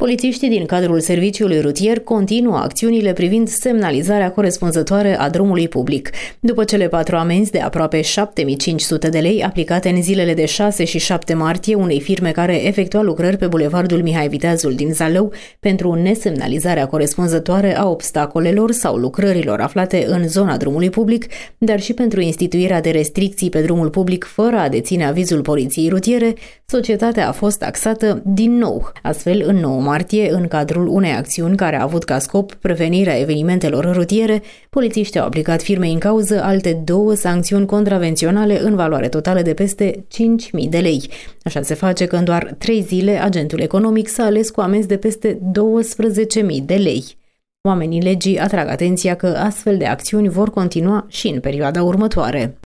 Polițiștii din cadrul serviciului rutier continuă acțiunile privind semnalizarea corespunzătoare a drumului public. După cele patru amenzi de aproape 7500 de lei aplicate în zilele de 6 și 7 martie unei firme care efectua lucrări pe bulevardul Mihai Viteazul din Zalău pentru nesemnalizarea corespunzătoare a obstacolelor sau lucrărilor aflate în zona drumului public, dar și pentru instituirea de restricții pe drumul public fără a deține avizul poliției rutiere, societatea a fost taxată din nou. Astfel, în 9 martie, în cadrul unei acțiuni care a avut ca scop prevenirea evenimentelor rutiere, polițiștii au aplicat firmei în cauză alte două sancțiuni contravenționale în valoare totală de peste 5.000 de lei. Așa se face că în doar trei zile agentul economic s-a ales cu amenzi de peste 12.000 de lei. Oamenii legii atrag atenția că astfel de acțiuni vor continua și în perioada următoare.